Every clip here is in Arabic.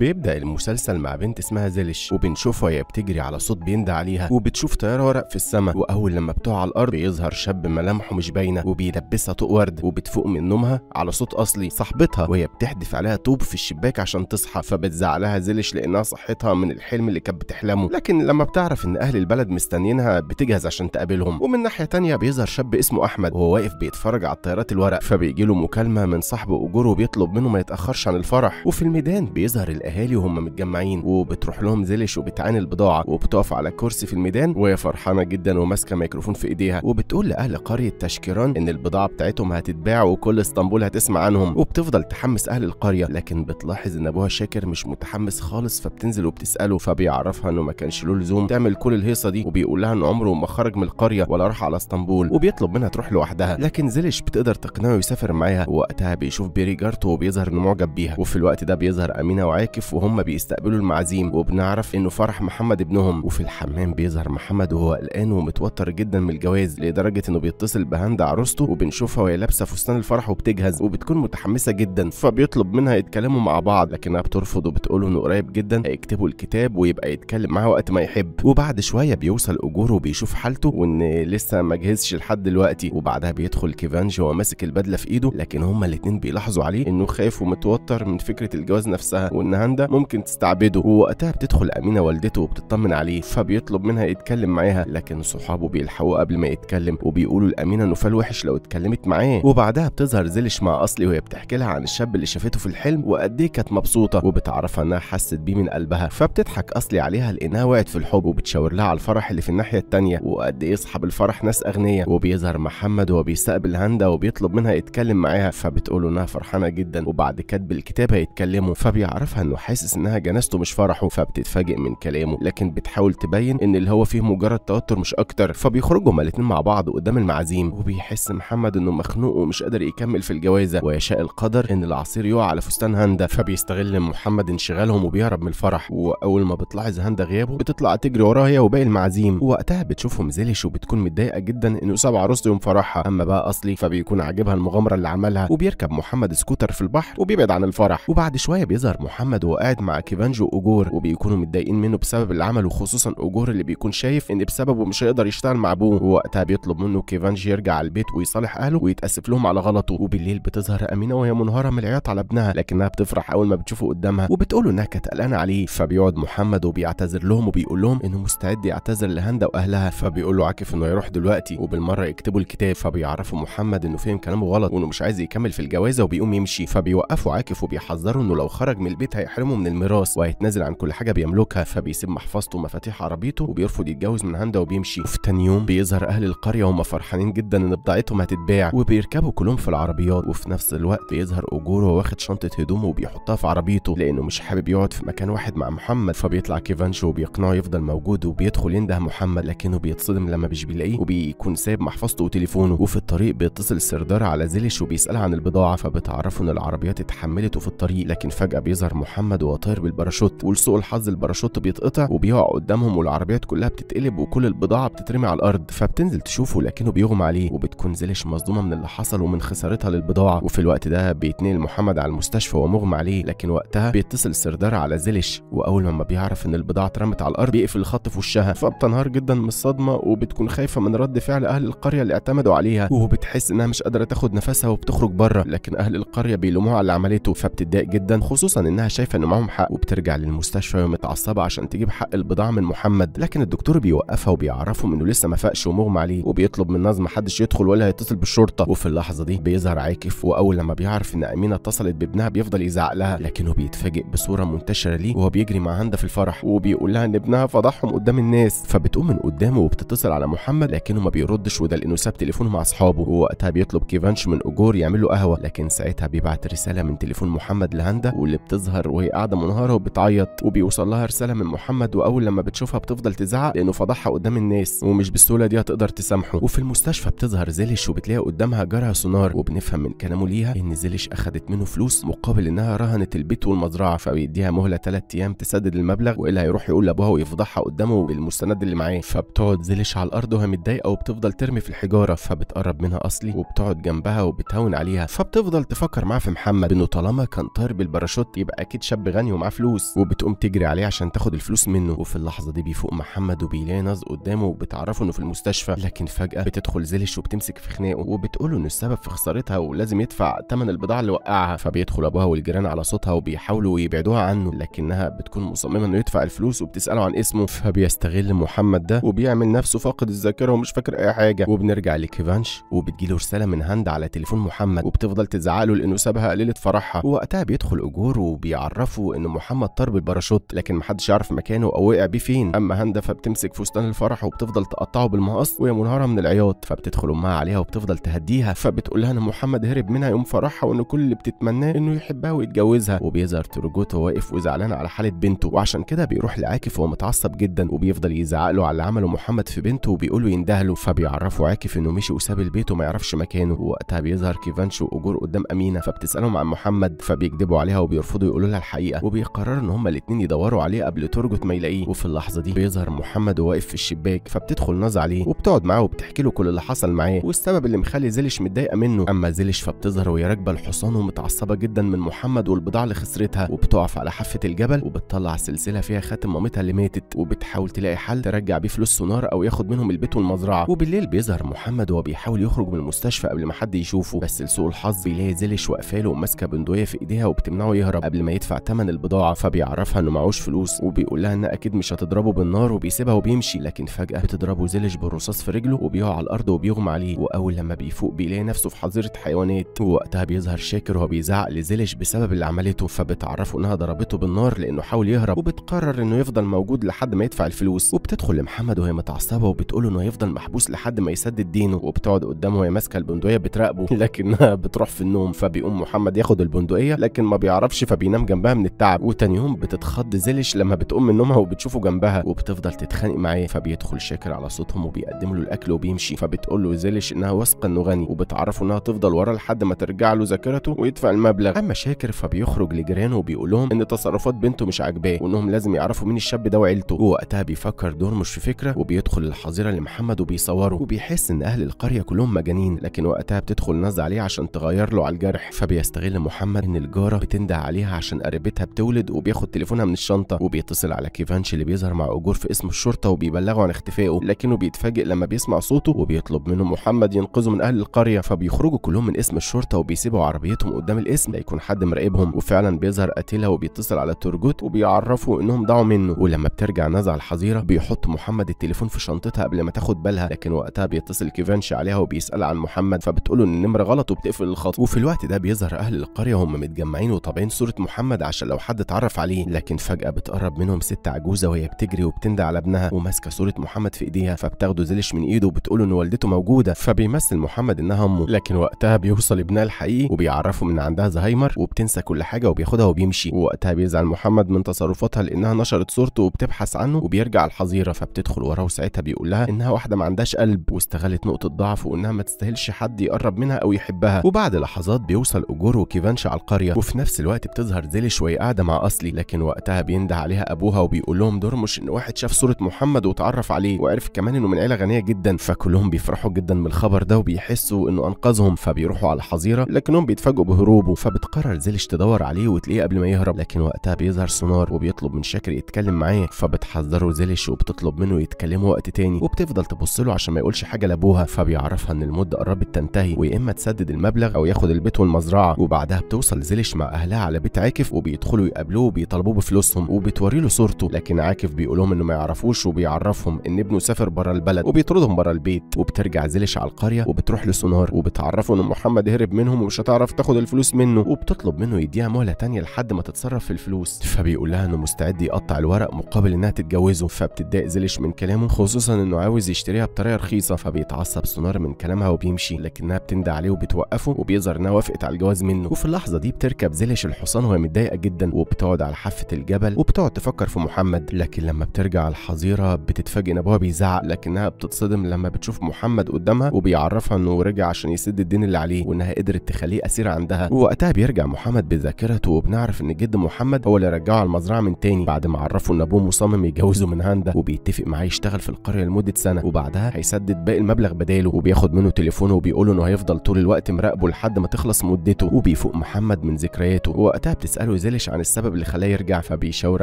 بيبدا المسلسل مع بنت اسمها زلش وبنشوفها وهي بتجري على صوت بيندى عليها وبتشوف طيارة ورق في السماء واول لما بتقع على الارض بيظهر شاب ملامحه مش باينه وبيلبسها طوق ورد وبتفوق من نومها على صوت اصلي صاحبتها وهي بتحدف عليها طوب في الشباك عشان تصحى فبتزعلها زلش لانها صحتها من الحلم اللي كانت بتحلمه لكن لما بتعرف ان اهل البلد مستنيينها بتجهز عشان تقابلهم ومن ناحيه تانية بيظهر شاب اسمه احمد وهو واقف بيتفرج على الطيارات الورق فبيجي له مكالمه من صاحب أجوره وبيطلب منه ما يتاخرش عن الفرح وفي الميدان بيظهر الآن الاهالي وهم متجمعين وبتروح لهم زلش وبتعاني البضاعه وبتقف على كرسي في الميدان وهي فرحانه جدا وماسكه ميكروفون في ايديها وبتقول لاهل قريه تشكيران ان البضاعه بتاعتهم هتتباع وكل اسطنبول هتسمع عنهم وبتفضل تحمس اهل القريه لكن بتلاحظ ان ابوها شاكر مش متحمس خالص فبتنزل وبتساله فبيعرفها انه ما كانش له لزوم تعمل كل الهيصه دي وبيقول لها ان عمره ما خرج من القريه ولا راح على اسطنبول وبيطلب منها تروح لوحدها لكن زلش بتقدر تقنعه يسافر معاها ووقتها بيشوف بيري جارتو وبيظهر انه معجب بيها وفي الوقت ده بيظهر امينه وعاكف واقف وهم بيستقبلوا المعازيم وبنعرف انه فرح محمد ابنهم وفي الحمام بيظهر محمد وهو قلقان ومتوتر جدا من الجواز لدرجه انه بيتصل بهند عروسته وبنشوفها وهي لابسه فستان الفرح وبتجهز وبتكون متحمسه جدا فبيطلب منها يتكلموا مع بعض لكنها بترفض وبتقول انه قريب جدا هيكتبوا الكتاب ويبقى يتكلم معاها وقت ما يحب وبعد شويه بيوصل اجوره وبيشوف حالته وان لسه ما جهزش لحد دلوقتي وبعدها بيدخل كيفانج وهو ماسك البدله في ايده لكن هما الاثنين بيلاحظوا عليه انه خايف ومتوتر من فكره الجواز نفسها وان هند باندا ممكن تستعبده ووقتها بتدخل امينه والدته وبتطمن عليه فبيطلب منها يتكلم معاها لكن صحابه بيلحقوه قبل ما يتكلم وبيقولوا لامينه انه فال وحش لو اتكلمت معاه وبعدها بتظهر زلش مع اصلي وهي بتحكي لها عن الشاب اللي شافته في الحلم وقد ايه كانت مبسوطه وبتعرفها انها حست بيه من قلبها فبتضحك اصلي عليها لانها وقعت في الحب وبتشاور لها على الفرح اللي في الناحيه الثانيه وقد ايه اصحاب الفرح ناس اغنياء وبيظهر محمد وهو بيستقبل هاندا وبيطلب منها يتكلم معاها فبتقول انها فرحانه جدا وبعد كاتب الكتاب هيتكلموا فبيعرفها انه وحاسس انها جنازته مش فرحه فبتتفاجئ من كلامه لكن بتحاول تبين ان اللي هو فيه مجرد توتر مش اكتر فبيخرجوا هما الاتنين مع بعض قدام المعازيم وبيحس محمد انه مخنوق ومش قادر يكمل في الجوازه ويشاء القدر ان العصير يقع على فستان هاندا فبيستغل محمد انشغالهم وبيهرب من الفرح واول ما بتلاحظ هاندا غيابه بتطلع تجري وراه هي وباقي المعازيم ووقتها بتشوفهم زلش وبتكون متضايقه جدا انه سبع عروسته يوم فرحها اما بقى اصلي فبيكون عاجبها المغامره اللي عملها وبيركب محمد سكوتر في البحر وبيبعد عن الفرح وبعد شويه بيظهر محمد احمد وهو قاعد مع كيفانجو اجور وبيكونوا متضايقين منه بسبب العمل وخصوصا اجور اللي بيكون شايف ان بسببه مش هيقدر يشتغل مع ابوه ووقتها بيطلب منه كيفانج يرجع البيت ويصالح اهله ويتاسف لهم على غلطه وبالليل بتظهر امينه وهي منهاره من العياط على ابنها لكنها بتفرح اول ما بتشوفه قدامها وبتقول انها كانت قلقانه عليه فبيقعد محمد وبيعتذر لهم وبيقول لهم انه مستعد يعتذر لهندا واهلها فبيقول له عاكف انه يروح دلوقتي وبالمره يكتبوا الكتاب فبيعرفوا محمد انه فهم كلامه غلط وانه مش عايز يكمل في الجوازه وبيقوم يمشي فبيوقفوا عاكف وبيحذره انه لو خرج من البيت هي هيحرمه من الميراث وهيتنازل عن كل حاجه بيملكها فبيسيب محفظته ومفاتيح عربيته وبيرفض يتجوز من هاندا وبيمشي وفي تاني يوم بيظهر اهل القريه وهم فرحانين جدا ان بضاعتهم هتتباع وبيركبوا كلهم في العربيات وفي نفس الوقت بيظهر اجور واخد شنطه هدومه وبيحطها في عربيته لانه مش حابب يقعد في مكان واحد مع محمد فبيطلع كيفانشو وبيقنعه يفضل موجود وبيدخل ينده محمد لكنه بيتصدم لما مش بيلاقيه وبيكون سايب محفظته وتليفونه وفي الطريق بيتصل سردار على زلش وبيسالها عن البضاعه فبتعرفه ان العربيات اتحملت وفي الطريق لكن فجاه بيظهر محمد محمد وهو طاير بالباراشوت ولسوء الحظ الباراشوت بيتقطع وبيقع قدامهم والعربيات كلها بتتقلب وكل البضاعه بتترمي على الارض فبتنزل تشوفه لكنه بيغمى عليه وبتكون زلش مصدومه من اللي حصل ومن خسارتها للبضاعه وفي الوقت ده بيتنقل محمد على المستشفى ومغمى عليه لكن وقتها بيتصل سردار على زلش واول ما بيعرف ان البضاعه اترمت على الارض بيقفل الخط في وشها فبتنهار جدا من الصدمه وبتكون خايفه من رد فعل اهل القريه اللي اعتمدوا عليها وبتحس انها مش قادره تاخد نفسها وبتخرج بره لكن اهل القريه بيلوموها على عملته فبتضايق جدا خصوصا انها شايفه عارفه انه معاهم حق وبترجع للمستشفى ومتعصبه عشان تجيب حق البضاعه من محمد لكن الدكتور بيوقفها وبيعرفهم انه لسه ما فاقش ومغمى عليه وبيطلب من ناز محدش يدخل ولا هيتصل بالشرطه وفي اللحظه دي بيظهر عاكف واول لما بيعرف ان امينه اتصلت بابنها بيفضل يزعق لها لكنه بيتفاجئ بصوره منتشره ليه وهو بيجري مع هندا في الفرح وبيقول لها ان ابنها فضحهم قدام الناس فبتقوم من قدامه وبتتصل على محمد لكنه ما بيردش وده لانه ساب تليفونه مع اصحابه ووقتها بيطلب كيفانش من اجور يعمل له قهوه لكن ساعتها بيبعت رساله من تليفون محمد لهندا واللي بتظهر وهي قاعده منهاره وبتعيط وبيوصل لها رساله من محمد واول لما بتشوفها بتفضل تزعق لانه فضحها قدام الناس ومش بالسهوله دي هتقدر تسامحه وفي المستشفى بتظهر زلش وبتلاقي قدامها جارها سونار وبنفهم من كلامه ليها ان زلش اخذت منه فلوس مقابل انها رهنت البيت والمزرعه فبيديها مهله ثلاث ايام تسدد المبلغ والا هيروح يقول لابوها ويفضحها قدامه بالمستند اللي معاه فبتقعد زلش على الارض وهي متضايقه وبتفضل ترمي في الحجاره فبتقرب منها اصلي وبتقعد جنبها وبتهون عليها فبتفضل تفكر معاها في محمد انه طالما كان طاير بالباراشوت يبقى اكيد شاب غني ومعاه فلوس وبتقوم تجري عليه عشان تاخد الفلوس منه وفي اللحظه دي بيفوق محمد وبيلاقي ناز قدامه وبتعرفه انه في المستشفى لكن فجاه بتدخل زلش وبتمسك في خناقه وبتقول له ان السبب في خسارتها ولازم يدفع ثمن البضاعه اللي وقعها فبيدخل ابوها والجيران على صوتها وبيحاولوا يبعدوها عنه لكنها بتكون مصممه انه يدفع الفلوس وبتساله عن اسمه فبيستغل محمد ده وبيعمل نفسه فاقد الذاكره ومش فاكر اي حاجه وبنرجع لكيفانش وبتجيله رساله من هند على تليفون محمد وبتفضل تزعق له لانه سابها قليله فرحها ووقتها بيدخل اجور وبيعرف يعرفوا ان محمد طار بالباراشوت لكن محدش يعرف مكانه او وقع بيه فين اما هندا فبتمسك فستان الفرح وبتفضل تقطعه بالمقص وهي منهاره من العياط فبتدخل امها عليها وبتفضل تهديها فبتقول لها ان محمد هرب منها يوم فرحها وان كل اللي بتتمناه انه يحبها ويتجوزها وبيظهر تروجوتو واقف وزعلان على حاله بنته وعشان كده بيروح لعاكف وهو متعصب جدا وبيفضل يزعق له على اللي عمله محمد في بنته وبيقول له ينده له فبيعرفوا عاكف انه مشي وساب البيت وما يعرفش مكانه ووقتها بيظهر كيفانشو واجور قدام امينه فبتسالهم عن محمد فبيكذبوا عليها وبيرفضوا يقولوا لها الحقيقه وبيقرروا ان هما الاتنين يدوروا عليه قبل ترجت ما يلاقيه وفي اللحظه دي بيظهر محمد واقف في الشباك فبتدخل ناز عليه وبتقعد معاه وبتحكي له كل اللي حصل معاه والسبب اللي مخلي زلش متضايقه منه اما زلش فبتظهر وهي راكبه الحصان ومتعصبه جدا من محمد والبضاعه اللي خسرتها وبتقف على حافه الجبل وبتطلع سلسله فيها خاتم مامتها اللي ماتت وبتحاول تلاقي حل ترجع بيه فلوس سونار او ياخد منهم البيت والمزرعه وبالليل بيظهر محمد وهو بيحاول يخرج من المستشفى قبل ما حد يشوفه بس لسوء الحظ بيلاقي زلش واقفه له وماسكه بندويه في ايديها وبتمنعه يهرب قبل ما يدفع تمن البضاعه فبيعرفها انه معهوش فلوس وبيقول لها ان اكيد مش هتضربه بالنار وبيسيبها وبيمشي لكن فجاه بتضربه زلج بالرصاص في رجله وبيقع على الارض وبيغمى عليه واول لما بيفوق بيلاقي نفسه في حظيره حيوانات ووقتها بيظهر شاكر وهو بيزعق لزلج بسبب اللي عملته فبتعرفه انها ضربته بالنار لانه حاول يهرب وبتقرر انه يفضل موجود لحد ما يدفع الفلوس وبتدخل لمحمد وهي متعصبه وبتقول انه هيفضل محبوس لحد ما يسدد دينه وبتقعد قدامه وهي ماسكه البندقيه بتراقبه لكنها بتروح في النوم فبيقوم محمد ياخد البندقيه لكن ما بيعرفش فبينام جنب جنبها من التعب وتاني يوم بتتخض زلش لما بتقوم من نومها وبتشوفه جنبها وبتفضل تتخانق معاه فبيدخل شاكر على صوتهم وبيقدم له الاكل وبيمشي فبتقول له زلش انها واثقه انه غني وبتعرفه انها تفضل وراه لحد ما ترجع له ذاكرته ويدفع المبلغ اما شاكر فبيخرج لجيرانه وبيقول لهم ان تصرفات بنته مش عاجباه وانهم لازم يعرفوا مين الشاب ده وعيلته ووقتها بيفكر دور مش في فكره وبيدخل الحظيره لمحمد وبيصوره وبيحس ان اهل القريه كلهم مجانين لكن وقتها بتدخل ناز عليه عشان تغير له على الجرح فبيستغل محمد ان الجاره بتنده عليها عشان قريبتها بتولد وبياخد تليفونها من الشنطه وبيتصل على كيفانش اللي بيظهر مع اجور في اسم الشرطه وبيبلغه عن اختفائه لكنه بيتفاجئ لما بيسمع صوته وبيطلب منه محمد ينقذه من اهل القريه فبيخرجوا كلهم من اسم الشرطه وبيسيبوا عربيتهم قدام الاسم ليكون حد مراقبهم وفعلا بيظهر قاتلها وبيتصل على ترجوت وبيعرفوا انهم ضاعوا منه ولما بترجع نزع الحظيره بيحط محمد التليفون في شنطتها قبل ما تاخد بالها لكن وقتها بيتصل كيفانش عليها وبيسال عن محمد فبتقوله ان النمره غلط وبتقفل الخط وفي الوقت ده بيظهر اهل القريه وهم متجمعين وطابعين صوره محمد بعض عشان لو حد اتعرف عليه لكن فجأة بتقرب منهم ست عجوزة وهي بتجري وبتندى على ابنها وماسكة صورة محمد في ايديها فبتاخده زلش من ايده وبتقوله ان والدته موجودة فبيمثل محمد انها امه لكن وقتها بيوصل ابنها الحقيقي وبيعرفه ان عندها زهايمر وبتنسى كل حاجة وبياخدها وبيمشي ووقتها بيزعل محمد من تصرفاتها لانها نشرت صورته وبتبحث عنه وبيرجع الحظيرة فبتدخل وراه وساعتها بيقول لها انها واحدة ما عندهاش قلب واستغلت نقطة ضعف وانها ما تستاهلش حد يقرب منها او يحبها وبعد لحظات بيوصل اجور وكيفانش على القرية وفي نفس الوقت بتظهر زلش شوية شوي قاعدة مع أصلي لكن وقتها بينده عليها أبوها وبيقول لهم دور مش إن واحد شاف صورة محمد وتعرف عليه وعرف كمان إنه من عيلة غنية جدا فكلهم بيفرحوا جدا من الخبر ده وبيحسوا إنه أنقذهم فبيروحوا على الحظيرة لكنهم بيتفاجئوا بهروبه فبتقرر زلش تدور عليه وتلاقيه قبل ما يهرب لكن وقتها بيظهر سونار وبيطلب من شاكر يتكلم معاه فبتحذره زلش وبتطلب منه يتكلموا وقت تاني وبتفضل تبص له عشان ما يقولش حاجة لأبوها فبيعرفها إن المدة قربت تنتهي ويا إما تسدد المبلغ أو ياخد البيت والمزرعة وبعدها بتوصل زلش مع أهلها على بيت عاكف وبيدخلوا يقابلوه وبيطالبوه بفلوسهم وبتوري له صورته لكن عاكف بيقول لهم انه ما يعرفوش وبيعرفهم ان ابنه سافر بره البلد وبيطردهم بره البيت وبترجع زلش على القريه وبتروح لسونار وبتعرفه ان محمد هرب منهم ومش هتعرف تاخد الفلوس منه وبتطلب منه يديها مهله تانية لحد ما تتصرف في الفلوس فبيقول لها انه مستعد يقطع الورق مقابل انها تتجوزه فبتتضايق زلش من كلامه خصوصا انه عاوز يشتريها بطريقه رخيصه فبيتعصب سونار من كلامها وبيمشي لكنها بتندى عليه وبتوقفه وبيظهر انها وافقت على الجواز منه وفي اللحظه دي بتركب زلش الحصان وهي مضايقه جدا وبتقعد على حافه الجبل وبتقعد تفكر في محمد لكن لما بترجع الحظيره بتتفاجئ ان ابوها بيزعق لكنها بتتصدم لما بتشوف محمد قدامها وبيعرفها انه رجع عشان يسد الدين اللي عليه وانها قدرت تخليه اسير عندها ووقتها بيرجع محمد بذاكرته وبنعرف ان جد محمد هو اللي رجعه على المزرعه من تاني بعد ما عرفوا ان ابوه مصمم يتجوزه من هاندا وبيتفق معاه يشتغل في القريه لمده سنه وبعدها هيسدد باقي المبلغ بداله وبياخد منه تليفونه وبيقول له انه هيفضل طول الوقت مراقبه لحد ما تخلص مدته وبيفوق محمد من ذكرياته ووقتها بتساله نزلش عن السبب اللي خلاه يرجع فبيشاور